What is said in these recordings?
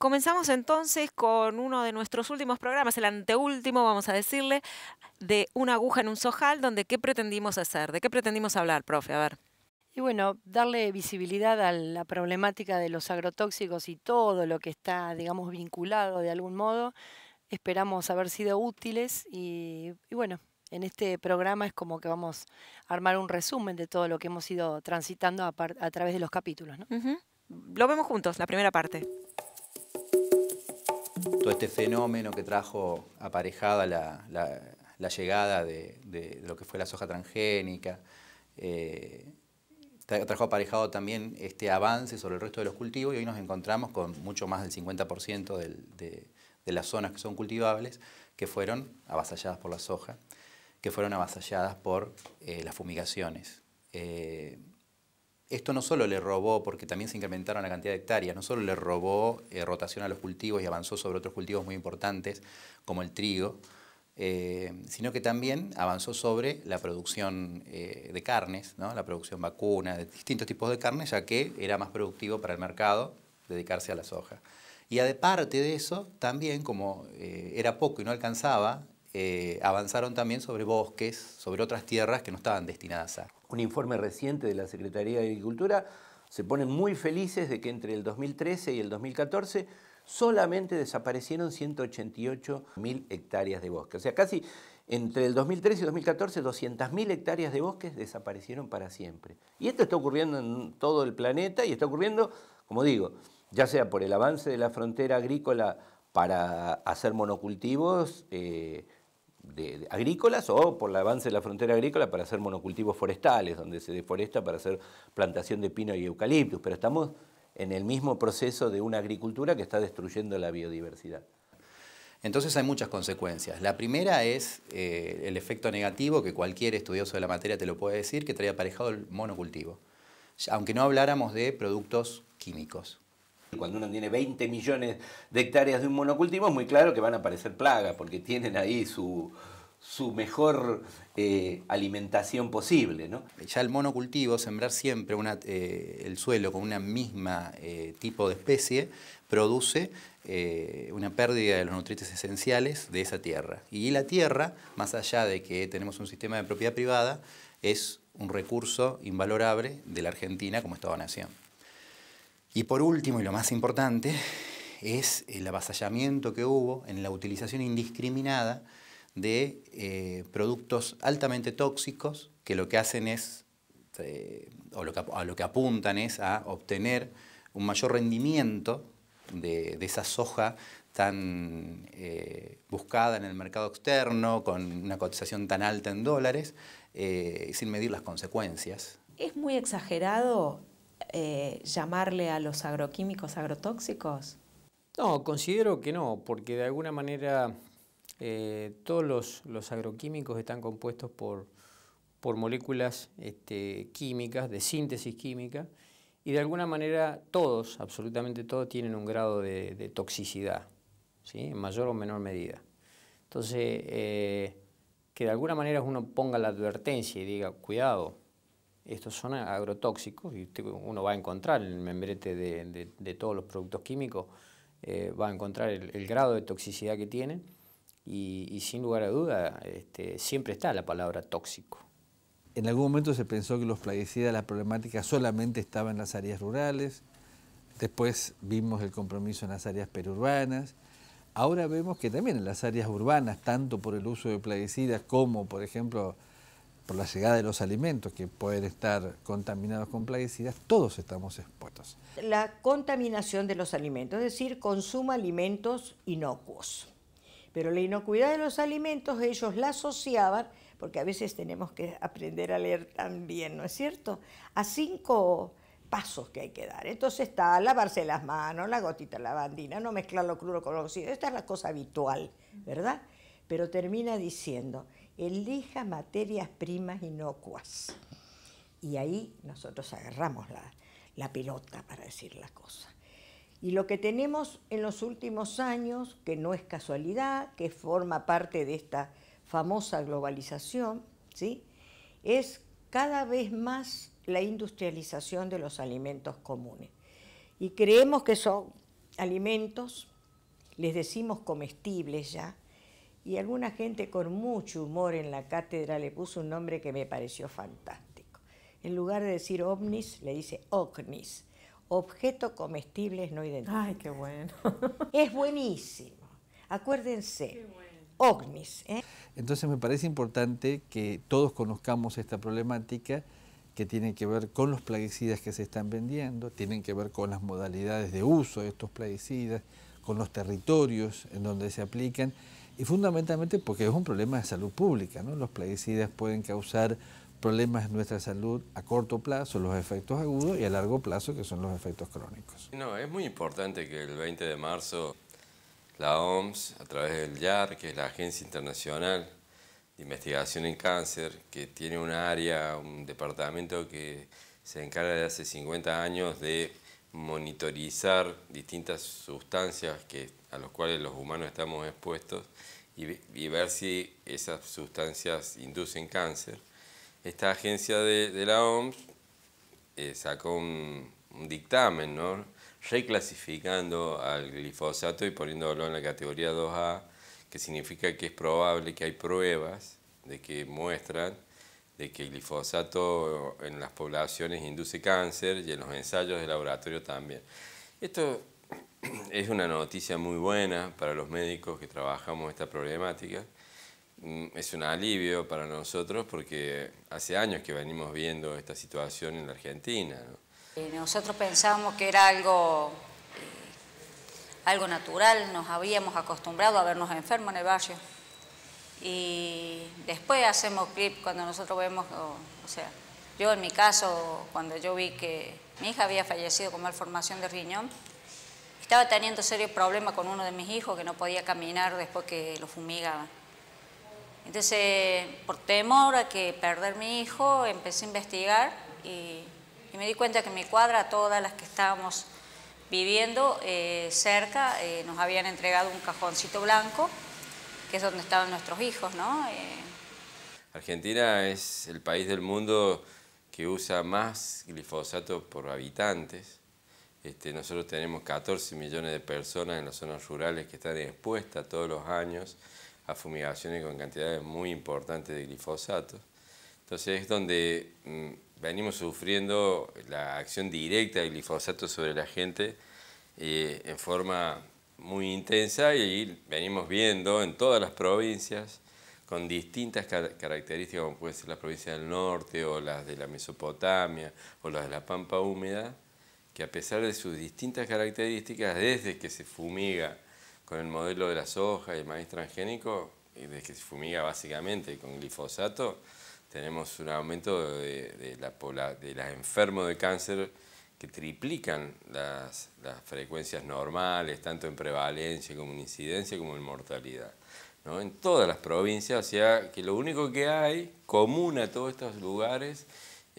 Comenzamos entonces con uno de nuestros últimos programas, el anteúltimo, vamos a decirle, de Una aguja en un sojal, donde qué pretendimos hacer, de qué pretendimos hablar, profe, a ver. Y bueno, darle visibilidad a la problemática de los agrotóxicos y todo lo que está, digamos, vinculado de algún modo. Esperamos haber sido útiles y, bueno, en este programa es como que vamos a armar un resumen de todo lo que hemos ido transitando a, través de los capítulos. ¿no? Lo vemos juntos, la primera parte. Todo este fenómeno que trajo aparejada la, llegada de, lo que fue la soja transgénica, eh, trajo aparejado también este avance sobre el resto de los cultivos y hoy nos encontramos con mucho más del 50% de, las zonas que son cultivables que fueron avasalladas por la soja, que fueron avasalladas por eh, las fumigaciones. Eh, esto no solo le robó, porque también se incrementaron la cantidad de hectáreas, no solo le robó eh, rotación a los cultivos y avanzó sobre otros cultivos muy importantes, como el trigo, eh, sino que también avanzó sobre la producción eh, de carnes, ¿no? la producción vacuna, de distintos tipos de carnes, ya que era más productivo para el mercado dedicarse a la soja. Y aparte de eso, también como era poco y no alcanzaba, avanzaron también sobre bosques, sobre otras tierras que no estaban destinadas a un informe reciente de la Secretaría de Agricultura, se ponen muy felices de que entre el 2013 y el 2014 solamente desaparecieron 188.000 mil hectáreas de bosque. O sea, casi entre el 2013 y 2014, 200.000 hectáreas de bosques desaparecieron para siempre. Y esto está ocurriendo en todo el planeta y está ocurriendo, como digo, ya sea por el avance de la frontera agrícola para hacer monocultivos, eh, de, agrícolas o por el avance de la frontera agrícola para hacer monocultivos forestales, donde se deforesta para hacer plantación de pino y eucaliptus, pero estamos en el mismo proceso de una agricultura que está destruyendo la biodiversidad. Entonces hay muchas consecuencias. La primera es eh, el efecto negativo, que cualquier estudioso de la materia te lo puede decir, que trae aparejado el monocultivo. Aunque no habláramos de productos químicos. Cuando uno tiene 20 millones de hectáreas de un monocultivo, es muy claro que van a aparecer plagas, porque tienen ahí su, mejor eh, alimentación posible. Ya el monocultivo, sembrar siempre eh, el suelo con una misma eh, tipo de especie, produce una pérdida de los nutrientes esenciales de esa tierra. Y la tierra, más allá de que tenemos un sistema de propiedad privada, es un recurso invalorable de la Argentina como Estado-Nación. Y por último, y lo más importante, es el avasallamiento que hubo en la utilización indiscriminada de eh, productos altamente tóxicos que lo que hacen es, eh, o lo que, a lo que apuntan es a obtener un mayor rendimiento de, esa soja tan eh, buscada en el mercado externo, con una cotización tan alta en dólares, sin medir las consecuencias. Es muy exagerado eh, llamarle a los agroquímicos agrotóxicos? No, considero que no, porque de alguna manera eh, todos los, agroquímicos están compuestos por, por moléculas este, químicas, de síntesis química, y de alguna manera todos, absolutamente todos, tienen un grado de, toxicidad, en mayor o menor medida. Entonces, eh, que de alguna manera uno ponga la advertencia y diga, cuidado, estos son agrotóxicos y uno va a encontrar en el membrete de, todos los productos químicos, eh, va a encontrar el, grado de toxicidad que tienen y, y sin lugar a duda este, siempre está la palabra tóxico. En algún momento se pensó que los plaguicidas, la problemática solamente estaba en las áreas rurales, después vimos el compromiso en las áreas perurbanas, ahora vemos que también en las áreas urbanas, tanto por el uso de plaguicidas como por ejemplo por la llegada de los alimentos que pueden estar contaminados con plaguicidas, todos estamos expuestos. La contaminación de los alimentos, es decir, consuma alimentos inocuos. Pero la inocuidad de los alimentos ellos la asociaban, porque a veces tenemos que aprender a leer también, ¿no es cierto?, a cinco pasos que hay que dar. Entonces está lavarse las manos, la gotita lavandina, no mezclar lo crudo con lo cocido, esta es la cosa habitual, ¿verdad? Pero termina diciendo, elija materias primas inocuas. Y ahí nosotros agarramos la, la pelota para decir la cosa. Y lo que tenemos en los últimos años, que no es casualidad, que forma parte de esta famosa globalización, ¿sí? es cada vez más la industrialización de los alimentos comunes. Y creemos que son alimentos, les decimos comestibles ya, y alguna gente con mucho humor en la cátedra le puso un nombre que me pareció fantástico. En lugar de decir ovnis, le dice ocnis, objeto comestibles no identificados. Ay, qué bueno. es buenísimo. Acuérdense. Bueno. Ognis. ¿eh? Entonces me parece importante que todos conozcamos esta problemática que tiene que ver con los plaguicidas que se están vendiendo, tienen que ver con las modalidades de uso de estos plaguicidas, con los territorios en donde se aplican y fundamentalmente porque es un problema de salud pública. ¿no? Los plaguicidas pueden causar problemas en nuestra salud a corto plazo, los efectos agudos, y a largo plazo, que son los efectos crónicos. No, es muy importante que el 20 de marzo la OMS, a través del YAR, que es la Agencia Internacional de Investigación en Cáncer, que tiene un área, un departamento que se encarga de hace 50 años de monitorizar distintas sustancias que a los cuales los humanos estamos expuestos y, ver si esas sustancias inducen cáncer. Esta agencia de, la OMS eh, sacó un, dictamen reclasificando al glifosato y poniéndolo en la categoría 2A, que significa que es probable que hay pruebas de que muestran de que el glifosato en las poblaciones induce cáncer y en los ensayos de laboratorio también. Esto es una noticia muy buena para los médicos que trabajamos esta problemática. Mm, es un alivio para nosotros porque hace años que venimos viendo esta situación en la Argentina. Eh, nosotros pensábamos que era algo, eh, algo natural, nos habíamos acostumbrado a vernos enfermos en el barrio. Y después hacemos clip cuando nosotros vemos, o sea, yo en mi caso, cuando yo vi que mi hija había fallecido con malformación de riñón, estaba teniendo serios problemas con uno de mis hijos que no podía caminar después que lo fumigaban. Entonces, por temor a que perder mi hijo, empecé a investigar y, me di cuenta que en mi cuadra, todas las que estábamos viviendo eh, cerca, eh, nos habían entregado un cajoncito blanco, que es donde estaban nuestros hijos, ¿no? Eh, Argentina es el país del mundo que usa más glifosato por habitantes este, nosotros tenemos 14 millones de personas en las zonas rurales que están expuestas todos los años a fumigaciones con cantidades muy importantes de glifosato. Entonces es donde mm, venimos sufriendo la acción directa del glifosato sobre la gente eh, en forma muy intensa y venimos viendo en todas las provincias con distintas características, como puede ser la provincia del norte o las de la Mesopotamia o las de la Pampa Húmeda, que a pesar de sus distintas características, desde que se fumiga con el modelo de la soja y el maíz transgénico, y desde que se fumiga básicamente con glifosato, tenemos un aumento de, los enfermos de cáncer que triplican las, frecuencias normales, tanto en prevalencia como en incidencia como en mortalidad. En todas las provincias, o sea que lo único que hay común a todos estos lugares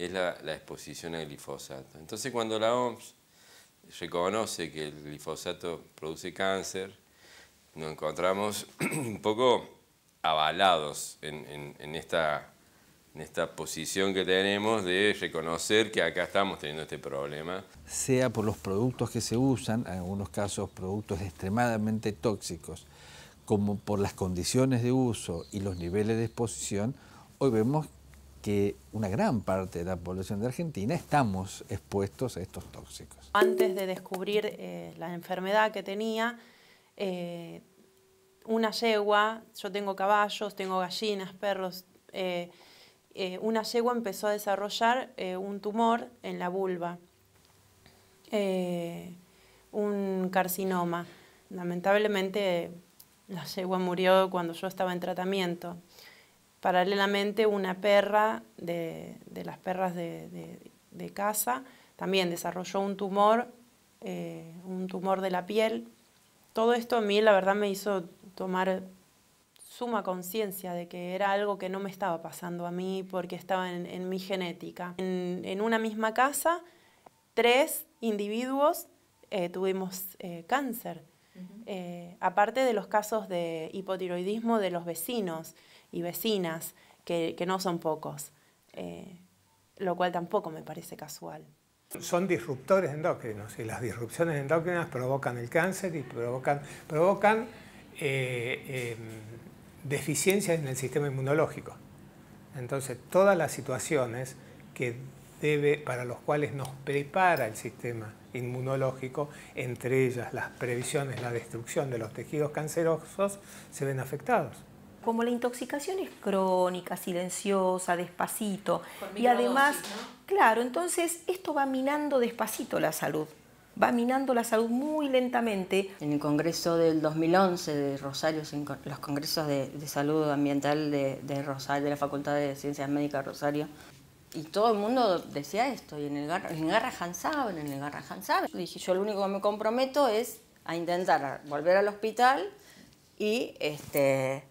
es la, exposición al glifosato. Entonces cuando la OMS reconoce que el glifosato produce cáncer, nos encontramos un poco avalados en, esta, en, esta, posición que tenemos de reconocer que acá estamos teniendo este problema. Sea por los productos que se usan, en algunos casos productos extremadamente tóxicos, como por las condiciones de uso y los niveles de exposición, hoy vemos que una gran parte de la población de Argentina estamos expuestos a estos tóxicos. Antes de descubrir eh, la enfermedad que tenía, eh, una yegua, yo tengo caballos, tengo gallinas, perros, eh, una yegua empezó a desarrollar un tumor en la vulva, un carcinoma. Lamentablemente la yegua murió cuando yo estaba en tratamiento. Paralelamente, una perra de, las perras de, casa también desarrolló un tumor, eh, un tumor de la piel. Todo esto a mí, la verdad, me hizo tomar suma conciencia de que era algo que no me estaba pasando a mí porque estaba en, mi genética. En, una misma casa, tres individuos eh, tuvimos eh, cáncer. Eh, aparte de los casos de hipotiroidismo de los vecinos y vecinas, que, no son pocos, eh, lo cual tampoco me parece casual. Son disruptores endócrinos y las disrupciones endócrinas provocan el cáncer y provocan, provocan eh, em, deficiencias en el sistema inmunológico. Entonces, todas las situaciones que debe, para las cuales nos prepara el sistema inmunológico, entre ellas las previsiones, la destrucción de los tejidos cancerosos, se ven afectados. Como la intoxicación es crónica, silenciosa, despacito, y además, claro, entonces esto va minando despacito la salud va minando la salud muy lentamente. En el Congreso del 2011 de Rosario, los Congresos de, Salud Ambiental de, Rosario, de la Facultad de Ciencias Médicas de Rosario, y todo el mundo decía esto, y en el, en Garrahan saben, en el Garrahan saben. Yo dije, yo lo único que me comprometo es a intentar volver al hospital y este,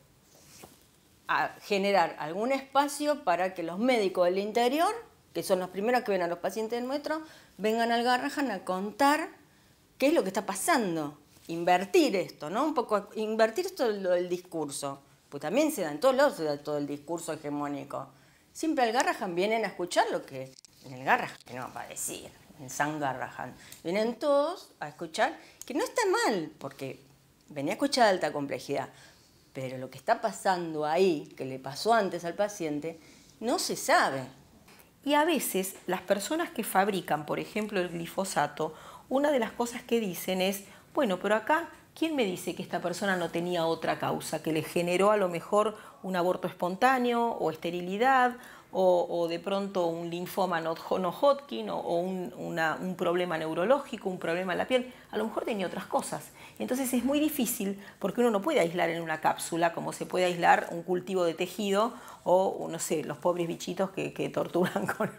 a generar algún espacio para que los médicos del interior, que son los primeros que ven a los pacientes del metro, vengan al Garrahan a contar qué es lo que está pasando. Invertir esto, ¿no? Un poco, invertir esto del discurso. Pues también se da en todos lados, se da todo el discurso hegemónico. Siempre al Garrahan vienen a escuchar lo que en el Garrahan, que no va a decir, en San Garrahan. Vienen todos a escuchar, que no está mal, porque venía a escuchar de alta complejidad, pero lo que está pasando ahí, que le pasó antes al paciente, no se sabe. Y a veces las personas que fabrican, por ejemplo, el glifosato, una de las cosas que dicen es, bueno, pero acá ¿Quién me dice que esta persona no tenía otra causa, que le generó a lo mejor un aborto espontáneo o esterilidad o, de pronto un linfoma no, Hodgkin o, un, problema neurológico, un problema en la piel? A lo mejor tenía otras cosas. Entonces es muy difícil porque uno no puede aislar en una cápsula como se puede aislar un cultivo de tejido o, no sé, los pobres bichitos que, torturan con,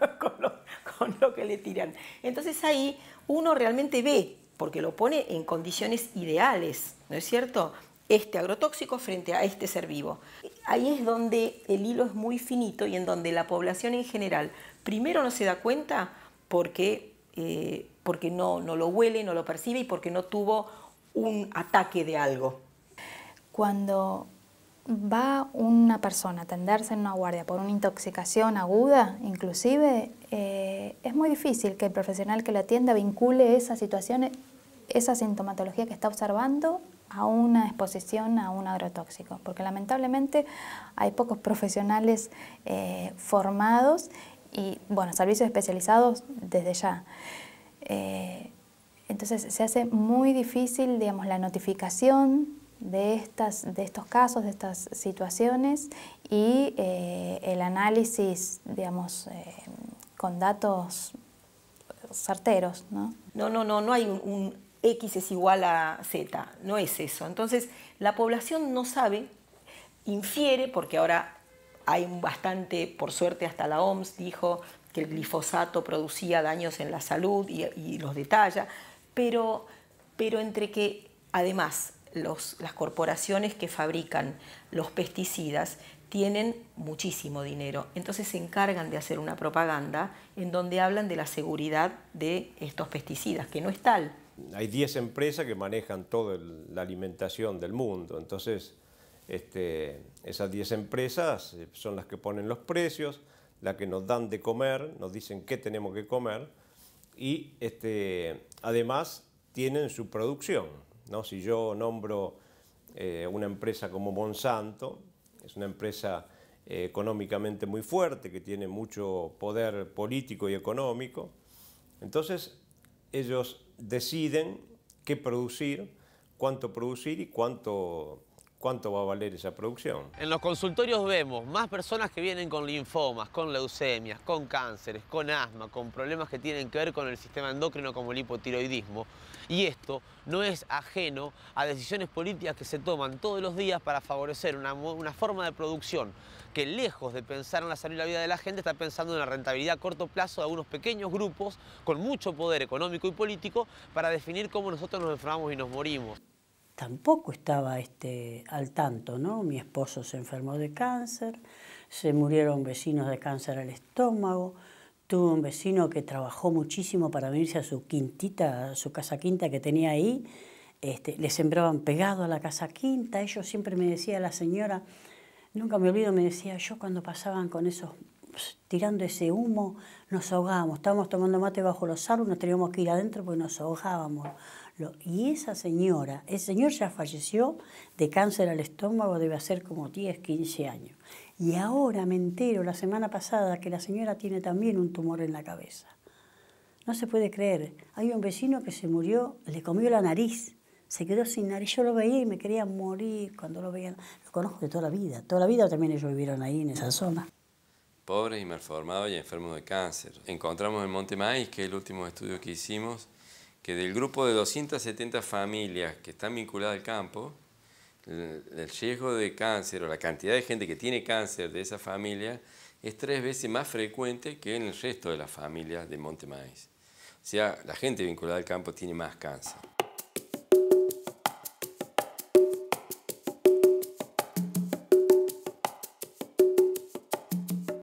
con lo que le tiran. Entonces ahí uno realmente ve porque lo pone en condiciones ideales, ¿no es cierto? Este agrotóxico frente a este ser vivo. Ahí es donde el hilo es muy finito y en donde la población en general primero no se da cuenta porque, eh, porque no, no lo huele, no lo percibe y porque no tuvo un ataque de algo. Cuando va una persona a atenderse en una guardia por una intoxicación aguda, inclusive, eh, es muy difícil que el profesional que la atienda vincule esa situación esa sintomatología que está observando a una exposición a un agrotóxico, porque lamentablemente hay pocos profesionales eh, formados y, bueno, servicios especializados desde ya. Eh, entonces se hace muy difícil, digamos, la notificación de, estas, de estos casos, de estas situaciones y eh, el análisis, digamos, con datos certeros, ¿no? No, no, no, no hay un X es igual a Z, no es eso. Entonces, la población no sabe, infiere, porque ahora hay bastante, por suerte hasta la OMS dijo que el glifosato producía daños en la salud y, los detalla, pero, pero entre que además las corporaciones que fabrican los pesticidas tienen muchísimo dinero. Entonces se encargan de hacer una propaganda en donde hablan de la seguridad de estos pesticidas, que no es tal hay 10 empresas que manejan toda la alimentación del mundo. Entonces, este, esas 10 empresas eh, son las que ponen los precios, las que nos dan de comer, nos dicen qué tenemos que comer y este, además tienen su producción. ¿no? Si yo nombro eh, una empresa como Monsanto, es una empresa eh, económicamente muy fuerte, que tiene mucho poder político y económico, entonces ellos deciden qué producir, cuánto producir y cuánto cuánto va a valer esa producción. En los consultorios vemos más personas que vienen con linfomas, con leucemias, con cánceres, con asma, con problemas que tienen que ver con el sistema endocrino como el hipotiroidismo. Y esto no es ajeno a decisiones políticas que se toman todos los días para favorecer una, forma de producción que lejos de pensar en la salud y la vida de la gente, está pensando en la rentabilidad a corto plazo de algunos pequeños grupos con mucho poder económico y político para definir cómo nosotros nos enfermamos y nos morimos tampoco estaba este, al tanto, ¿no? Mi esposo se enfermó de cáncer, se murieron vecinos de cáncer al estómago, tuve un vecino que trabajó muchísimo para venirse a su quintita, a su casa quinta que tenía ahí, este, le sembraban pegado a la casa quinta, ellos siempre me decía la señora, nunca me olvido, me decía, yo cuando pasaban con esos pues, tirando ese humo, nos ahogábamos, estábamos tomando mate bajo los árboles, nos teníamos que ir adentro porque nos ahogábamos y esa señora, el señor ya falleció de cáncer al estómago, debe ser como 10, 15 años. Y ahora me entero la semana pasada que la señora tiene también un tumor en la cabeza. No se puede creer. Hay un vecino que se murió, le comió la nariz, se quedó sin nariz. Yo lo veía y me quería morir cuando lo veía. Lo conozco de toda la vida. Toda la vida también ellos vivieron ahí en esa zona. Pobres y malformados y enfermos de cáncer. Encontramos en Monte Maíz, que es el último estudio que hicimos, que del grupo de 270 familias que están vinculadas al campo, el riesgo de cáncer o la cantidad de gente que tiene cáncer de esa familia es tres veces más frecuente que en el resto de las familias de Montemaíz. O sea, la gente vinculada al campo tiene más cáncer.